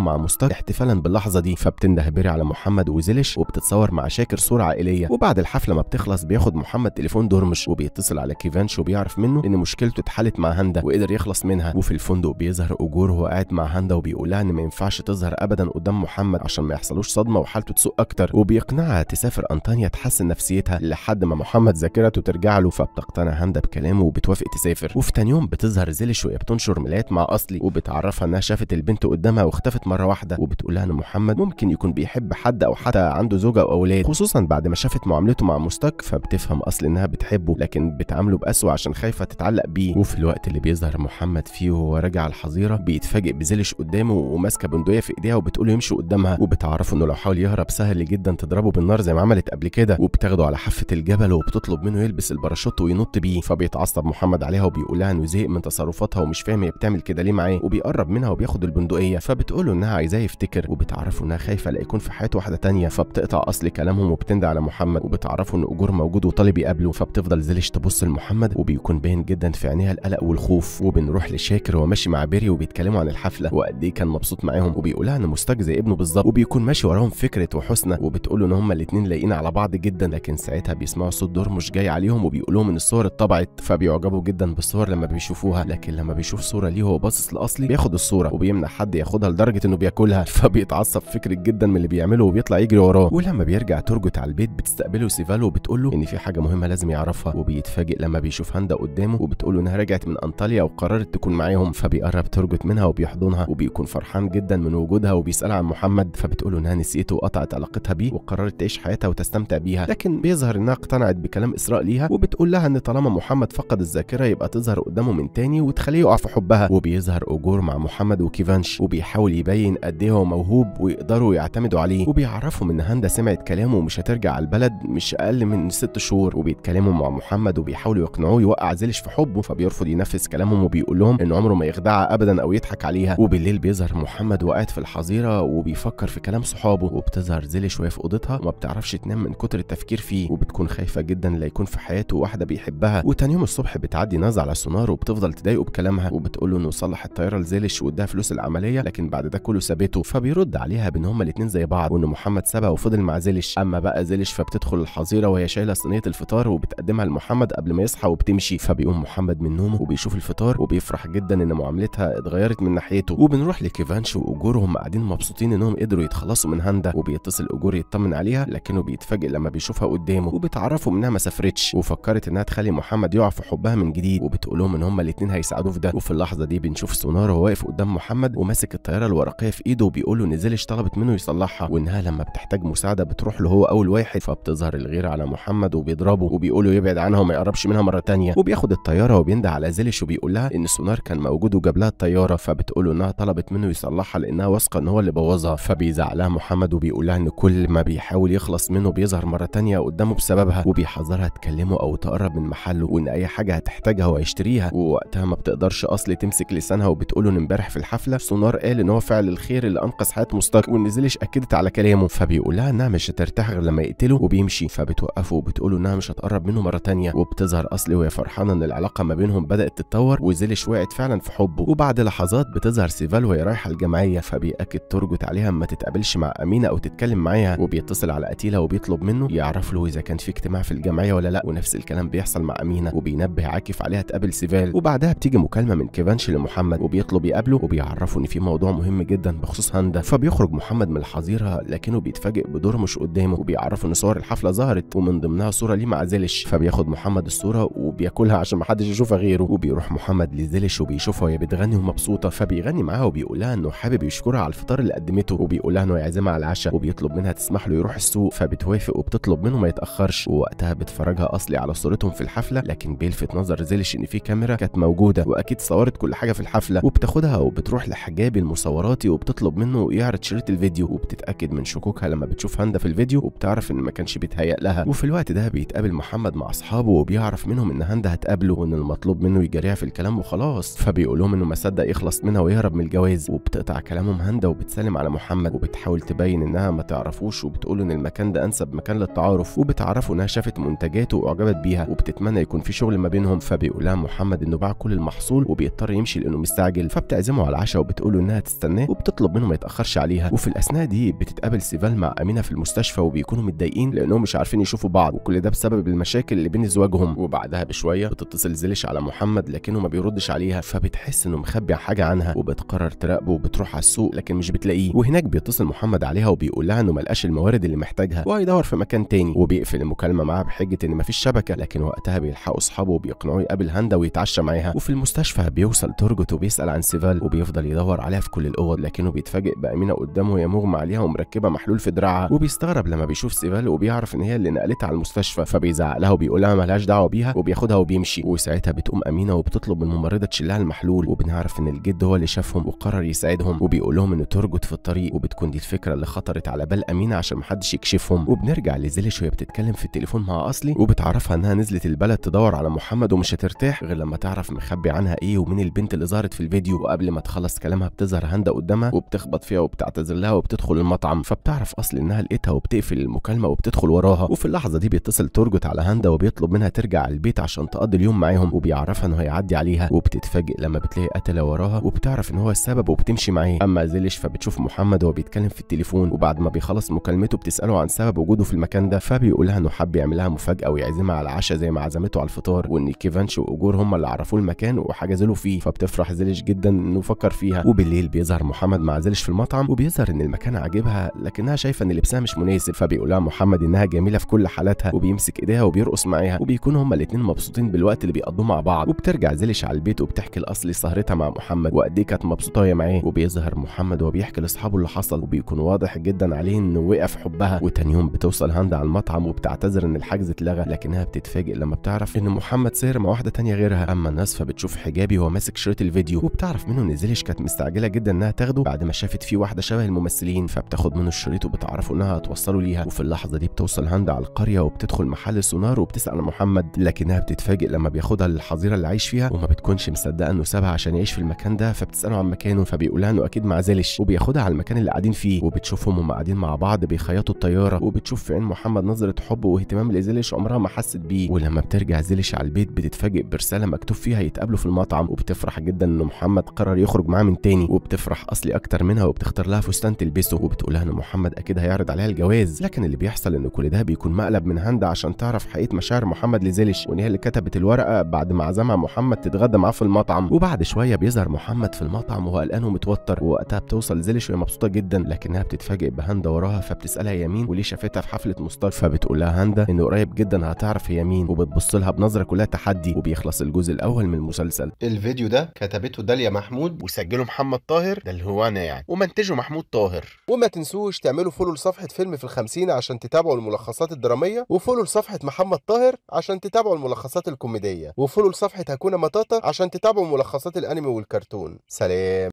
مع مصطفى احتفالا باللحظه دي بيري على محمد وزلش وبتتصور مع شاكر صوره عائليه وبعد الحفله ما بتخلص بياخد محمد تليفون دورمش وبيتصل على كيفانش وبيعرف منه ان مشكلته اتحلت مع هاندا وقدر يخلص منها وفي الفندق بيظهر اجور وهو قاعد مع هاندا وبيقولها ان ما ينفعش تظهر ابدا قدام محمد عشان ما يحصلوش صدمه وحالته تسوء اكتر وبيقنعها تسافر انطانيا تحسن نفسيتها لحد ما محمد ذاكرته ترجع له فبتقتنع هاندا بكلامه وبتوافق تسافر وفي تاني يوم بتظهر زلش وهي بتنشر ملايات مع اصلي وبتعرفها انها شافت البنت قدامها واختفت مره واحده وبتقولها ان محمد ممكن يكون بيحب حد او حتى عنده زوجه او اولاد خصوصا بعد ما شافت معاملته مع مستك فبتفهم اصلي انها بتحبه لكن بتعامله باسوء عشان خايفه تتعلق بيه وفي الوقت اللي بيظهر محمد فيه وهو راجع الحظيره بيتفاجئ بزلش قدامه وماسكه بندقيه في ايديها وبتقول له يمشي قدامها وبتعرفه انه لو حاول يهرب سهل جدا تضربه بالنار زي ما عملت قبل كده وبتاخده على حافه الجبل وبتطلب منه يلبس الباراشوت وينط بيه بيه فبيتعصب محمد عليها وبيقول لها انه زهق من تصرفاتها ومش فاهم هي بتعمل كده ليه معاه وبيقرب منها وبياخد البندقيه فبتقول له انها عايزاه يفتكر وبتعرفه انها خايفه لا يكون في حياته واحده تانية فبتقطع اصل كلامهم وبتندى على محمد وبتعرفه ان اجور موجود وطالب يقابله فبتفضل زلش تبص لمحمد وبيكون باين جدا في عينيها القلق والخوف وبنروح لشاكر وهو ماشي مع بيري وبيتكلموا عن الحفله وقد ايه كان مبسوط معاهم وبيقولها ان مستاج زي ابنه بالظبط وبيكون ماشي وراهم فكره وحسنى وبتقول ان هما الاثنين لاقيين على بعض جدا لكن ساعتها بيسمعوا صوت دور مش جاي عليهم وبيقول ان الصور انطبعت فبيعجبوا جدا بالصور لما بيشوفوها لكن لما بيشوف صوره ليه وهو باصص لاصلي بياخد الصوره وبيمنع حد ياخدها لدرجه انه بياكلها فبيتعصب فكرة جدا من اللي بيعمله وبيطلع يجري وراه ولما بيرجع ترجت على البيت بتستقبله سيفالو وبتقول له ان في حاجه مهمه لازم يعرفها وبيتفاجئ لما بيشوف هاندا قدامه وبتقول انها رجعت من انطاليا وقررت تكون معاهم فبيقرب ترجت منها وبيحضنها وبيكون فرحان جدا من وجودها وبيسال عن محمد فبتقول انها نسيته وقطعت علاقتها بيه وقررت تعيش حياتها وتستمتع بيها لكن بيظهر انها اقتنعت بكلام اسراء ليها وبتقول لها ان طالما طالما محمد فقد الذاكره يبقى تظهر قدامه من تاني وتخليه يقع في حبها وبيظهر اوجور مع محمد وكيفانش وبيحاول يبين قد ايه هو موهوب ويقدروا يعتمدوا عليه وبيعرفهم ان هاندا سمعت كلامه ومش هترجع على البلد مش اقل من ست شهور وبيتكلموا مع محمد وبيحاولوا يقنعوه يوقع زلش في حبه فبيرفض ينفذ كلامهم وبيقول لهم ان عمره ما يخدعها ابدا او يضحك عليها وبالليل بيظهر محمد وقاعد في الحظيره وبيفكر في كلام صحابه وبتظهر زلش وهي في اوضتها وما بتعرفش تنام من كتر التفكير فيه وبتكون خايفه جدا لا يكون في حياته واحده بيحبها نفسها وتاني يوم الصبح بتعدي ناز على سونار وبتفضل تضايقه بكلامها وبتقول له انه صلح الطياره لزيلش واداها فلوس العمليه لكن بعد ده كله سابته فبيرد عليها بان هما الاثنين زي بعض وان محمد سابها وفضل مع زيلش اما بقى زيلش فبتدخل الحظيره وهي شايله صينيه الفطار وبتقدمها لمحمد قبل ما يصحى وبتمشي فبيقوم محمد من نومه وبيشوف الفطار وبيفرح جدا ان معاملتها اتغيرت من ناحيته وبنروح لكيفانش واجورهم قاعدين مبسوطين انهم قدروا يتخلصوا من هاندا وبيتصل اجور يطمن عليها لكنه بيتفاجئ لما بيشوفها قدامه وبتعرفه انها ما سافرتش وفكرت انها تخلي محمد يقع في حبها من جديد وبتقول لهم ان هما الاثنين هيساعدوه في ده وفي اللحظه دي بنشوف سونار وهو واقف قدام محمد وماسك الطياره الورقيه في ايده وبيقول له نزلش طلبت منه يصلحها وانها لما بتحتاج مساعده بتروح له هو اول واحد فبتظهر الغيره على محمد وبيضربه وبيقول له يبعد عنها وما يقربش منها مره ثانيه وبياخد الطياره وبينده على زلش وبيقول لها ان سونار كان موجود وجاب لها الطياره فبتقول له انها طلبت منه يصلحها لانها واثقه ان هو اللي بوظها فبيزعلها محمد وبيقول لها ان كل ما بيحاول يخلص منه بيظهر مره ثانيه قدامه بسببها وبيحذرها تكلمه او تقرب من محل المحل وان اي حاجه هتحتاجها وهيشتريها ووقتها ما بتقدرش اصل تمسك لسانها وبتقوله ان امبارح في الحفله سونار قال ان هو فعل الخير اللي انقذ حياه مستاق وان زيلش اكدت على كلامه فبيقول لها انها مش هترتاح غير لما يقتله وبيمشي فبتوقفه وبتقوله انها مش هتقرب منه مره ثانيه وبتظهر اصل وهي فرحانه ان العلاقه ما بينهم بدات تتطور وزيلش وقعت فعلا في حبه وبعد لحظات بتظهر سيفال وهي رايحه الجمعيه فبيأكد ترجت عليها ما تتقابلش مع امينه او تتكلم معاها وبيتصل على قتيله وبيطلب منه يعرف له اذا كان في اجتماع في الجمعيه ولا لا ونفس الكلام بيحصل مع امينه وبينبه عاكف عليها تقابل سيفال وبعدها بتيجي مكالمه من كيفانش لمحمد وبيطلب يقابله وبيعرفه ان في موضوع مهم جدا بخصوص هاندا فبيخرج محمد من الحظيره لكنه بيتفاجئ بدور مش قدامه وبيعرفه ان صور الحفله ظهرت ومن ضمنها صوره ليه مع زلش فبياخد محمد الصوره وبياكلها عشان محدش يشوفها غيره وبيروح محمد لزلش وبيشوفها وهي بتغني ومبسوطه فبيغني معاها وبيقول لها انه حابب يشكرها على الفطار اللي قدمته وبيقول لها انه يعزمها على العشاء وبيطلب منها تسمح له يروح السوق فبتوافق وبتطلب منه ما يتاخرش ووقتها بتفرجها اصلي على صورتهم في الحفله الحفله لكن بيلفت نظر زيلش ان في كاميرا كانت موجوده واكيد صورت كل حاجه في الحفله وبتاخدها وبتروح لحجابي المصوراتي وبتطلب منه يعرض شريط الفيديو وبتتاكد من شكوكها لما بتشوف هاندا في الفيديو وبتعرف ان ما كانش بيتهيأ لها وفي الوقت ده بيتقابل محمد مع اصحابه وبيعرف منهم ان هاندا هتقابله وان المطلوب منه يجاريها في الكلام وخلاص فبيقول لهم انه ما صدق يخلص منها ويهرب من الجواز وبتقطع كلامهم هاندا وبتسلم على محمد وبتحاول تبين انها ما تعرفوش وبتقول ان المكان ده انسب مكان للتعارف وبتعرفه انها شافت منتجاته واعجبت بيها وبتتمنى يكون في شغل ما بينهم فبيقول لها محمد انه باع كل المحصول وبيضطر يمشي لانه مستعجل فبتعزمه على العشاء وبتقول له انها تستناه وبتطلب منه ما يتاخرش عليها وفي الاثناء دي بتتقابل سيفال مع امينه في المستشفى وبيكونوا متضايقين لانهم مش عارفين يشوفوا بعض وكل ده بسبب المشاكل اللي بين زواجهم وبعدها بشويه بتتصل زلش على محمد لكنه ما بيردش عليها فبتحس انه مخبي حاجه عنها وبتقرر تراقبه وبتروح على السوق لكن مش بتلاقيه وهناك بيتصل محمد عليها وبيقول لها انه ما لقاش الموارد اللي محتاجها وهيدور في مكان تاني وبيقفل المكالمه معاها بحجه ان مفيش شبكه لكن وقتها يلحقوا اصحابه وبيقنعوه يقابل هاندا ويتعشى معاها وفي المستشفى بيوصل تورجوت وبيسال عن سيفال وبيفضل يدور عليها في كل الاوض لكنه بيتفاجئ بامينه قدامه وهي مغمى عليها ومركبه محلول في دراعها وبيستغرب لما بيشوف سيفال وبيعرف ان هي اللي نقلتها على المستشفى فبيزعق لها وبيقول لها مالهاش دعوه بيها وبياخدها وبيمشي وساعتها بتقوم امينه وبتطلب من الممرضه تشيلها المحلول وبنعرف ان الجد هو اللي شافهم وقرر يساعدهم وبيقول لهم ان تورجوت في الطريق وبتكون دي الفكره اللي خطرت على بال امينه عشان محدش يكشفهم وبنرجع لزيلش وهي بتتكلم في التليفون مع اصلي وبتعرفها انها نزلت البلد عماله تدور على محمد ومش هترتاح غير لما تعرف مخبي عنها ايه ومين البنت اللي ظهرت في الفيديو وقبل ما تخلص كلامها بتظهر هند قدامها وبتخبط فيها وبتعتذر لها وبتدخل المطعم فبتعرف اصل انها لقيتها وبتقفل المكالمه وبتدخل وراها وفي اللحظه دي بيتصل ترجت على هند وبيطلب منها ترجع البيت عشان تقضي اليوم معاهم وبيعرفها انه هيعدي عليها وبتتفاجئ لما بتلاقي قتله وراها وبتعرف ان هو السبب وبتمشي معاه اما زلش فبتشوف محمد وهو بيتكلم في التليفون وبعد ما بيخلص مكالمته بتساله عن سبب وجوده في المكان ده فبيقولها انه حب يعملها مفاجاه ويعزمها على عشاء زي ما عزم عزمته على الفطار وان كيفانش واجور هم اللي عرفوه المكان وحجزوا له فيه فبتفرح زلش جدا انه فكر فيها وبالليل بيظهر محمد مع زلش في المطعم وبيظهر ان المكان عاجبها لكنها شايفه ان لبسها مش مناسب فبيقولها محمد انها جميله في كل حالاتها وبيمسك ايديها وبيرقص معاها وبيكونوا هما الاثنين مبسوطين بالوقت اللي بيقضوه مع بعض وبترجع زلش على البيت وبتحكي لاصلي سهرتها مع محمد وقد ايه كانت مبسوطه وهي معاه وبيظهر محمد وبيحكي لاصحابه اللي حصل وبيكون واضح جدا عليه انه وقع في حبها وتاني يوم بتوصل هاند على المطعم وبتعتذر ان الحجز اتلغى لكنها بتتفاجئ لما بتعرف بتعرف ان محمد ساهر مع واحده تانية غيرها اما الناس فبتشوف حجابي وهو ماسك شريط الفيديو وبتعرف منه ان زيلش كانت مستعجله جدا انها تاخده بعد ما شافت فيه واحده شبه الممثلين فبتاخد منه الشريط وبتعرفه انها هتوصله ليها وفي اللحظه دي بتوصل هند على القريه وبتدخل محل سونار وبتسال محمد لكنها بتتفاجئ لما بياخدها للحظيره اللي عايش فيها وما بتكونش مصدقه انه سابها عشان يعيش في المكان ده فبتساله عن مكانه فبيقولها انه اكيد مع زيلش وبياخدها على المكان اللي قاعدين فيه وبتشوفهم هم قاعدين مع بعض بيخيطوا الطياره وبتشوف في عين محمد نظره حب واهتمام لزيلش عمرها ما حست بيه ولما بترجع زلش على البيت بتتفاجئ برساله مكتوب فيها يتقابلوا في المطعم وبتفرح جدا ان محمد قرر يخرج معاه من تاني وبتفرح اصلي اكتر منها وبتختار لها فستان تلبسه وبتقولها ان محمد اكيد هيعرض عليها الجواز لكن اللي بيحصل ان كل ده بيكون مقلب من هاندا عشان تعرف حقيقه مشاعر محمد لزلش وان هي اللي كتبت الورقه بعد ما عزمها محمد تتغدى معاه في المطعم وبعد شويه بيظهر محمد في المطعم وهو قلقان ومتوتر ووقتها بتوصل زلش وهي مبسوطه جدا لكنها بتتفاجئ بهاندا وراها فبتسالها يمين وليه شافتها في حفله مصطفى فبتقول لها هاندا ان قريب جدا هتعرف هي مين وبتبص بيبص لها بنظره كلها تحدي وبيخلص الجزء الاول من المسلسل الفيديو ده كتبته داليا محمود وسجله محمد طاهر ده اللي هو انا يعني ومنتجه محمود طاهر وما تنسوش تعملوا فولو لصفحه فيلم في الخمسين عشان تتابعوا الملخصات الدراميه وفولو لصفحه محمد طاهر عشان تتابعوا الملخصات الكوميديه وفولو لصفحه هكونا مطاطا عشان تتابعوا ملخصات الانمي والكرتون سلام